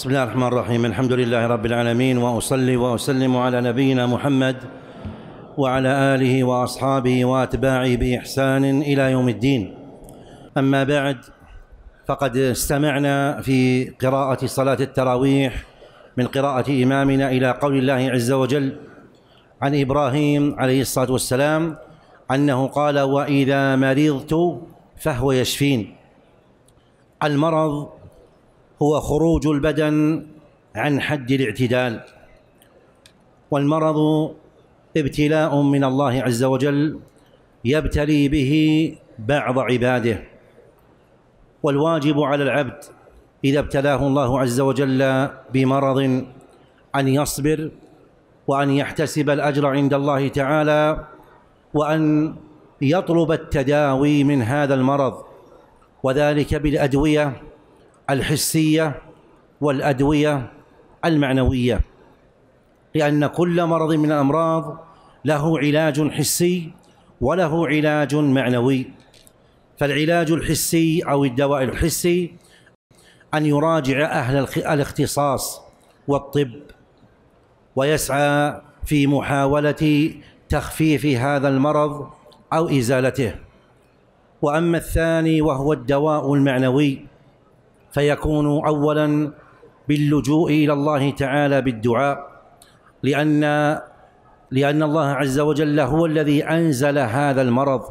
بسم الله الرحمن الرحيم الحمد لله رب العالمين واصلي واسلم على نبينا محمد وعلى اله واصحابه واتباعه باحسان الى يوم الدين اما بعد فقد استمعنا في قراءه صلاه التراويح من قراءه امامنا الى قول الله عز وجل عن ابراهيم عليه الصلاه والسلام انه قال واذا مرضت فهو يشفين المرض هو خروج البدن عن حد الاعتدال والمرض ابتلاء من الله عز وجل يبتلي به بعض عباده والواجب على العبد اذا ابتلاه الله عز وجل بمرض ان يصبر وان يحتسب الاجر عند الله تعالى وان يطلب التداوي من هذا المرض وذلك بالادويه الحسيه والادويه المعنويه لان كل مرض من الامراض له علاج حسي وله علاج معنوي فالعلاج الحسي او الدواء الحسي ان يراجع اهل الاختصاص والطب ويسعى في محاوله تخفيف هذا المرض او ازالته واما الثاني وهو الدواء المعنوي فيكون اولا باللجوء الى الله تعالى بالدعاء لان لان الله عز وجل هو الذي انزل هذا المرض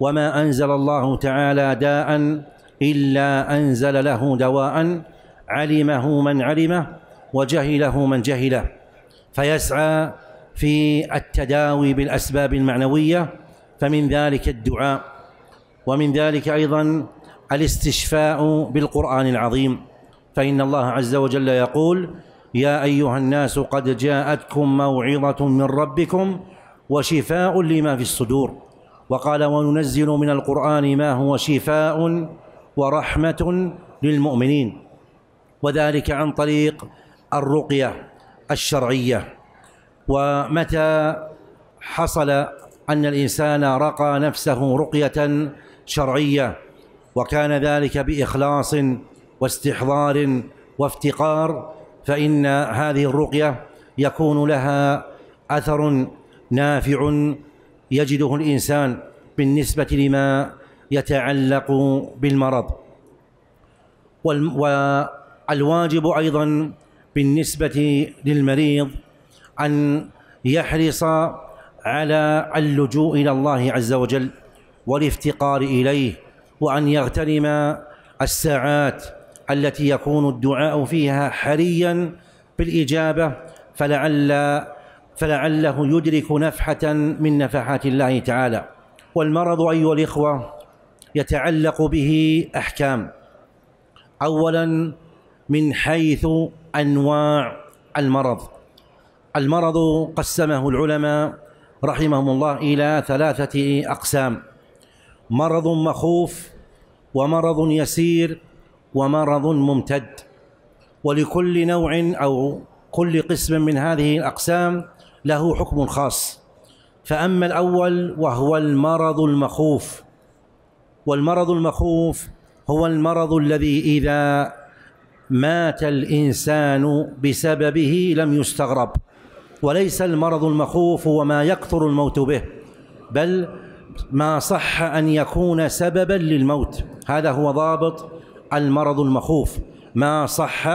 وما انزل الله تعالى داء الا انزل له دواء علمه من علمه وجهله من جهله فيسعى في التداوي بالاسباب المعنويه فمن ذلك الدعاء ومن ذلك ايضا الاستشفاء بالقرآن العظيم فإن الله عز وجل يقول يا أيها الناس قد جاءتكم موعظة من ربكم وشفاء لما في الصدور وقال وننزل من القرآن ما هو شفاء ورحمة للمؤمنين وذلك عن طريق الرقية الشرعية ومتى حصل أن الإنسان رقى نفسه رقية شرعية وكان ذلك باخلاص واستحضار وافتقار فان هذه الرقيه يكون لها اثر نافع يجده الانسان بالنسبه لما يتعلق بالمرض والواجب ايضا بالنسبه للمريض ان يحرص على اللجوء الى الله عز وجل والافتقار اليه وأن يغتنم الساعات التي يكون الدعاء فيها حريا بالإجابة فلعل فلعله يدرك نفحة من نفحات الله تعالى والمرض أيها الإخوة يتعلق به أحكام أولا من حيث أنواع المرض المرض قسمه العلماء رحمهم الله إلى ثلاثة أقسام مرض مخوف ومرض يسير ومرض ممتد ولكل نوع او كل قسم من هذه الاقسام له حكم خاص فاما الاول وهو المرض المخوف والمرض المخوف هو المرض الذي اذا مات الانسان بسببه لم يستغرب وليس المرض المخوف هو ما يكثر الموت به بل ما صح أن يكون سببا للموت هذا هو ضابط المرض المخوف ما صح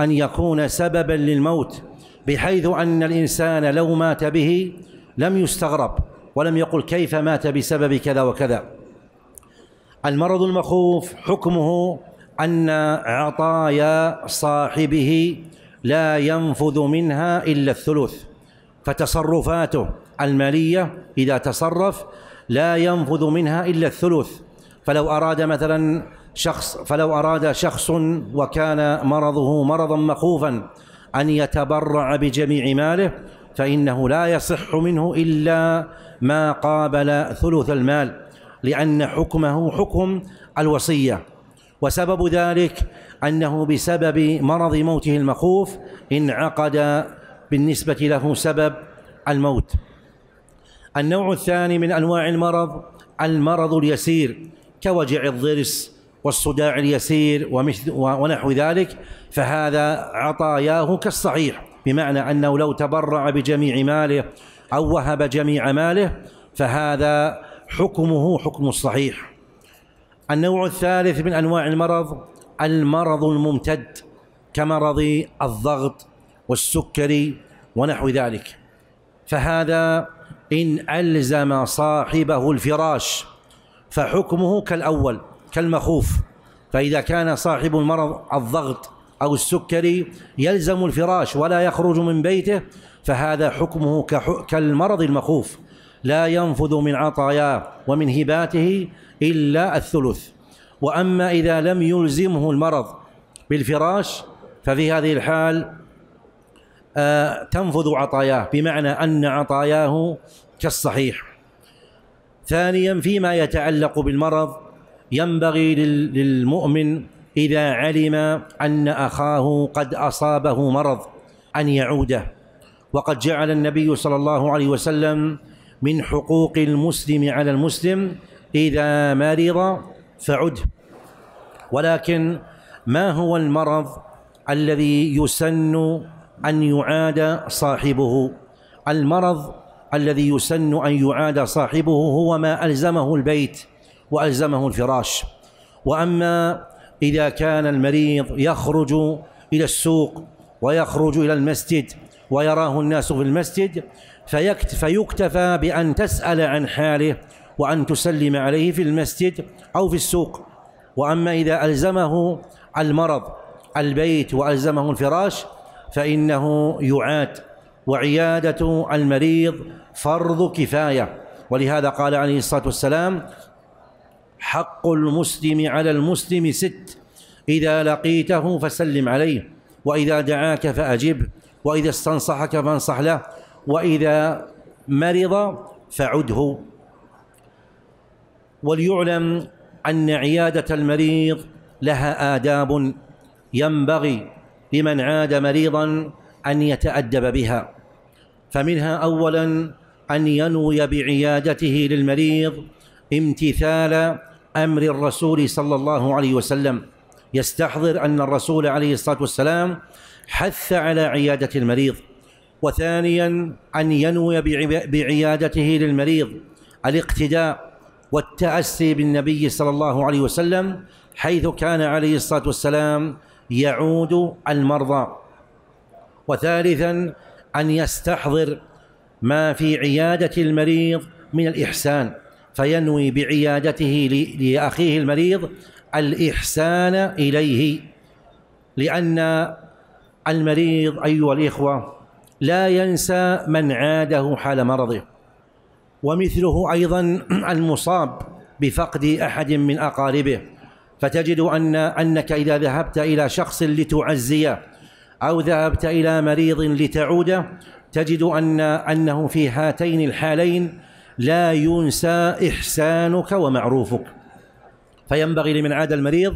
أن يكون سببا للموت بحيث أن الإنسان لو مات به لم يستغرب ولم يقل كيف مات بسبب كذا وكذا المرض المخوف حكمه أن عطايا صاحبه لا ينفذ منها إلا الثلث فتصرفاته المالية إذا تصرف لا ينفذ منها إلا الثلث فلو أراد مثلا شخص فلو أراد شخص وكان مرضه مرضا مخوفا أن يتبرع بجميع ماله فإنه لا يصح منه إلا ما قابل ثلث المال لأن حكمه حكم الوصية وسبب ذلك أنه بسبب مرض موته المخوف انعقد بالنسبة له سبب الموت النوع الثاني من أنواع المرض المرض اليسير كوجع الضرس والصداع اليسير ومثل ونحو ذلك فهذا عطاياه كالصحيح بمعنى أنه لو تبرع بجميع ماله أو وهب جميع ماله فهذا حكمه حكم الصحيح النوع الثالث من أنواع المرض المرض الممتد كمرض الضغط والسكري ونحو ذلك فهذا إن ألزم صاحبه الفراش فحكمه كالأول كالمخوف فإذا كان صاحب المرض الضغط أو السكري يلزم الفراش ولا يخرج من بيته فهذا حكمه كالمرض المخوف لا ينفذ من عطاياه ومن هباته إلا الثلث وأما إذا لم يلزمه المرض بالفراش ففي هذه الحال آه، تنفذ عطاياه بمعنى أن عطاياه كالصحيح ثانيا فيما يتعلق بالمرض ينبغي للمؤمن إذا علم أن أخاه قد أصابه مرض أن يعوده وقد جعل النبي صلى الله عليه وسلم من حقوق المسلم على المسلم إذا مرض فعده ولكن ما هو المرض الذي يسن أن يعاد صاحبه المرض الذي يسن أن يعاد صاحبه هو ما ألزمه البيت وألزمه الفراش وأما إذا كان المريض يخرج إلى السوق ويخرج إلى المسجد ويراه الناس في المسجد فيكتفى بأن تسأل عن حاله وأن تسلم عليه في المسجد أو في السوق وأما إذا ألزمه المرض البيت وألزمه الفراش فإنه يعاد وعيادة المريض فرض كفاية ولهذا قال عليه الصلاة والسلام حق المسلم على المسلم ست إذا لقيته فسلم عليه وإذا دعاك فأجب وإذا استنصحك فانصح له وإذا مرض فعده وليعلم أن عيادة المريض لها آداب ينبغي لمن عاد مريضا أن يتأدب بها فمنها أولا أن ينوي بعيادته للمريض امتثال أمر الرسول صلى الله عليه وسلم يستحضر أن الرسول عليه الصلاة والسلام حث على عيادة المريض وثانيا أن ينوي بعيادته للمريض الاقتداء والتأسي بالنبي صلى الله عليه وسلم حيث كان عليه الصلاة والسلام يعود المرضى وثالثا أن يستحضر ما في عيادة المريض من الإحسان فينوي بعيادته لأخيه المريض الإحسان إليه لأن المريض أيها الإخوة لا ينسى من عاده حال مرضه ومثله أيضا المصاب بفقد أحد من أقاربه فتجد أن أنك إذا ذهبت إلى شخص لتعزيه أو ذهبت إلى مريض لتعوده تجد أن أنه في هاتين الحالين لا ينسى إحسانك ومعروفك فينبغي لمن عاد المريض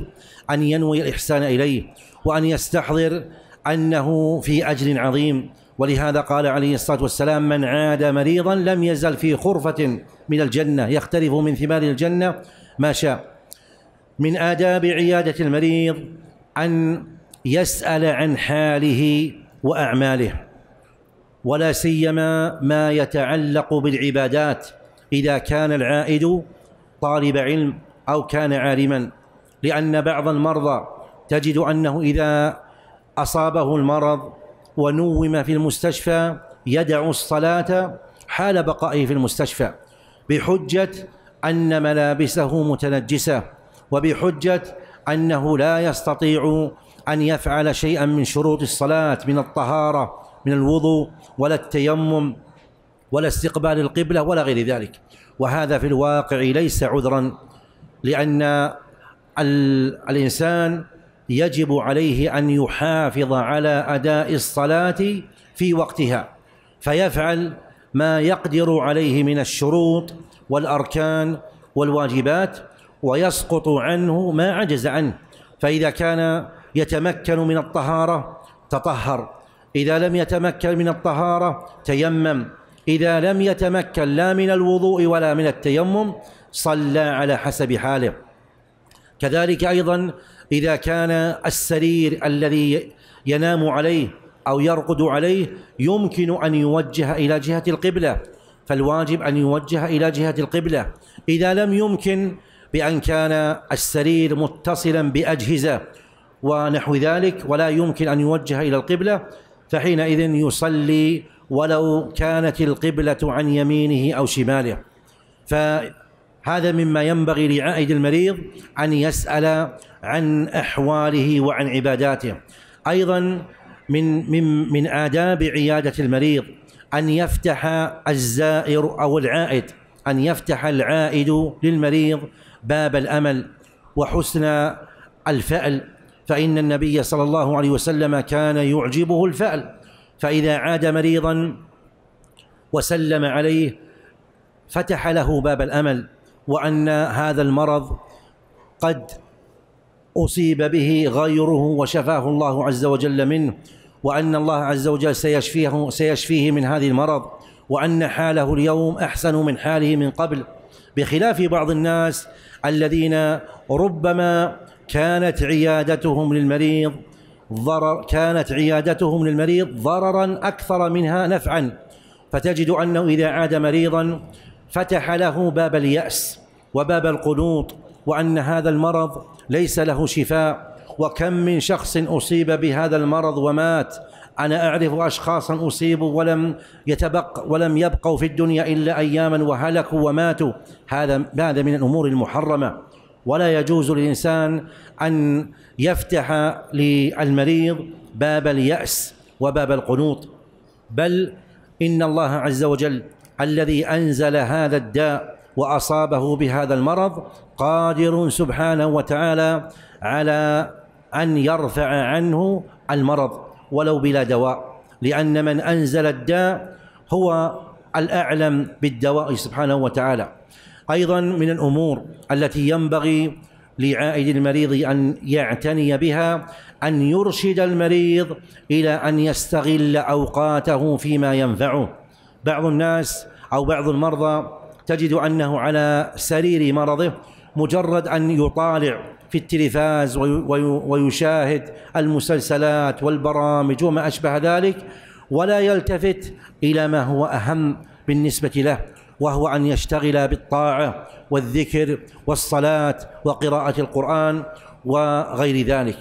أن ينوي الإحسان إليه وأن يستحضر أنه في أجر عظيم ولهذا قال عليه الصلاة والسلام من عاد مريضا لم يزل في خرفة من الجنة يختلف من ثمار الجنة ما شاء من آداب عيادة المريض أن يسأل عن حاله وأعماله ولا سيما ما يتعلق بالعبادات إذا كان العائد طالب علم أو كان عالما لأن بعض المرضى تجد أنه إذا أصابه المرض ونوم في المستشفى يدع الصلاة حال بقائه في المستشفى بحجة أن ملابسه متنجسة وبحجة أنه لا يستطيع أن يفعل شيئا من شروط الصلاة من الطهارة من الوضوء ولا التيمم ولا استقبال القبلة ولا غير ذلك وهذا في الواقع ليس عذرا لأن الإنسان يجب عليه أن يحافظ على أداء الصلاة في وقتها فيفعل ما يقدر عليه من الشروط والأركان والواجبات ويسقط عنه ما عجز عنه فإذا كان يتمكن من الطهارة تطهر إذا لم يتمكن من الطهارة تيمم إذا لم يتمكن لا من الوضوء ولا من التيمم صلى على حسب حاله كذلك أيضا إذا كان السرير الذي ينام عليه أو يرقد عليه يمكن أن يوجه إلى جهة القبلة فالواجب أن يوجه إلى جهة القبلة إذا لم يمكن بأن كان السرير متصلا بأجهزة ونحو ذلك ولا يمكن أن يوجه إلى القبلة فحينئذ يصلي ولو كانت القبلة عن يمينه أو شماله فهذا مما ينبغي لعائد المريض أن يسأل عن أحواله وعن عباداته أيضا من من من آداب عيادة المريض أن يفتح الزائر أو العائد أن يفتح العائد للمريض باب الامل وحسن الفعل فان النبي صلى الله عليه وسلم كان يعجبه الفعل فاذا عاد مريضا وسلم عليه فتح له باب الامل وان هذا المرض قد اصيب به غيره وشفاه الله عز وجل منه وان الله عز وجل سيشفيه سيشفيه من هذه المرض وان حاله اليوم احسن من حاله من قبل بخلاف بعض الناس الذين ربما كانت عيادتهم للمريض ضرر كانت عيادتهم للمريض ضررا اكثر منها نفعا فتجد انه اذا عاد مريضا فتح له باب الياس وباب القنوط وان هذا المرض ليس له شفاء وكم من شخص اصيب بهذا المرض ومات أنا أعرف أشخاصا أصيبوا ولم يتبق ولم يبقوا في الدنيا إلا أياما وهلكوا وماتوا هذا هذا من الأمور المحرمة ولا يجوز للإنسان أن يفتح للمريض باب اليأس وباب القنوط بل إن الله عز وجل الذي أنزل هذا الداء وأصابه بهذا المرض قادر سبحانه وتعالى على أن يرفع عنه المرض ولو بلا دواء لأن من أنزل الداء هو الأعلم بالدواء سبحانه وتعالى أيضا من الأمور التي ينبغي لعائد المريض أن يعتني بها أن يرشد المريض إلى أن يستغل أوقاته فيما ينفعه بعض الناس أو بعض المرضى تجد أنه على سرير مرضه مجرد أن يطالع في التلفاز ويشاهد المسلسلات والبرامج وما أشبه ذلك ولا يلتفت إلى ما هو أهم بالنسبة له وهو أن يشتغل بالطاعة والذكر والصلاة وقراءة القرآن وغير ذلك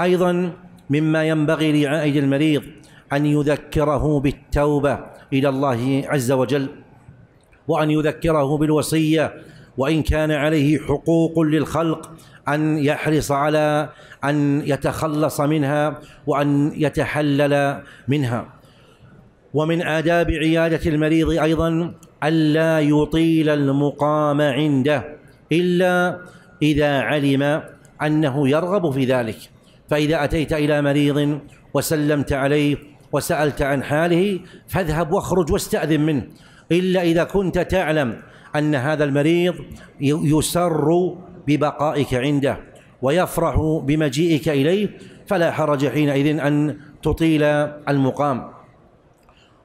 أيضا مما ينبغي لعائد المريض أن يذكره بالتوبة إلى الله عز وجل وأن يذكره بالوصية وإن كان عليه حقوق للخلق أن يحرص على أن يتخلص منها وأن يتحلل منها ومن آداب عيادة المريض أيضا ألا يطيل المقام عنده إلا إذا علم أنه يرغب في ذلك فإذا أتيت إلى مريض وسلمت عليه وسألت عن حاله فاذهب واخرج واستأذن منه إلا إذا كنت تعلم أن هذا المريض يسر ببقائك عنده ويفرح بمجيئك إليه فلا حرج حينئذ أن تطيل المقام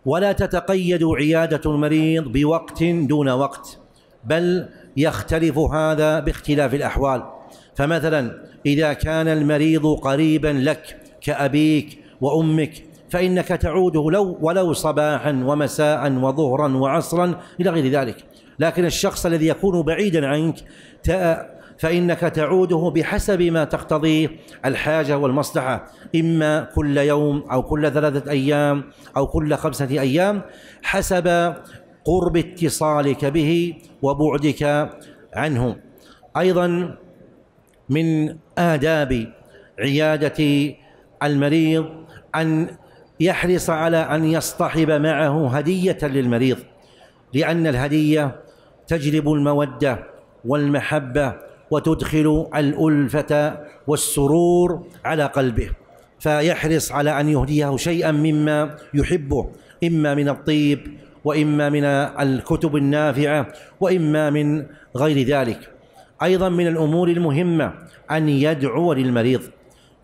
ولا تتقيد عيادة المريض بوقت دون وقت بل يختلف هذا باختلاف الأحوال فمثلا إذا كان المريض قريبا لك كأبيك وأمك فإنك تعوده لو ولو صباحا ومساء وظهرا وعصرا إلى غير ذلك لكن الشخص الذي يكون بعيدا عنك فإنك تعوده بحسب ما تقتضيه الحاجة والمصلحة إما كل يوم أو كل ثلاثة أيام أو كل خمسة أيام حسب قرب اتصالك به وبعدك عنه أيضا من آداب عيادة المريض أن يحرص على أن يصطحب معه هدية للمريض لأن الهدية تجلب الموده والمحبه وتدخل الالفه والسرور على قلبه فيحرص على ان يهديه شيئا مما يحبه اما من الطيب واما من الكتب النافعه واما من غير ذلك ايضا من الامور المهمه ان يدعو للمريض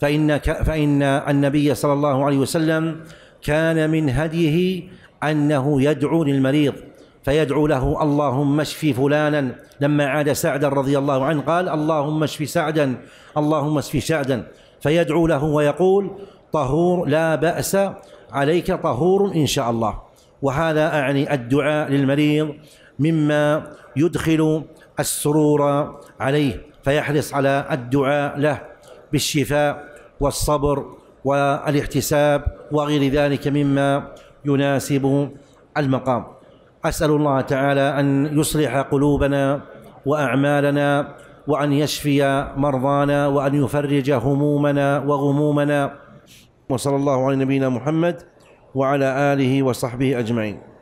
فان فان النبي صلى الله عليه وسلم كان من هديه انه يدعو للمريض فيدعو له اللهم اشف فلانا لما عاد سعدا رضي الله عنه قال اللهم اشف سعدا اللهم اشف سعدا فيدعو له ويقول طهور لا بأس عليك طهور إن شاء الله وهذا أعني الدعاء للمريض مما يدخل السرور عليه فيحرص على الدعاء له بالشفاء والصبر والاحتساب وغير ذلك مما يناسب المقام أسأل الله تعالى أن يصلح قلوبنا وأعمالنا وأن يشفي مرضانا وأن يفرج همومنا وغمومنا وصلى الله على نبينا محمد وعلى آله وصحبه أجمعين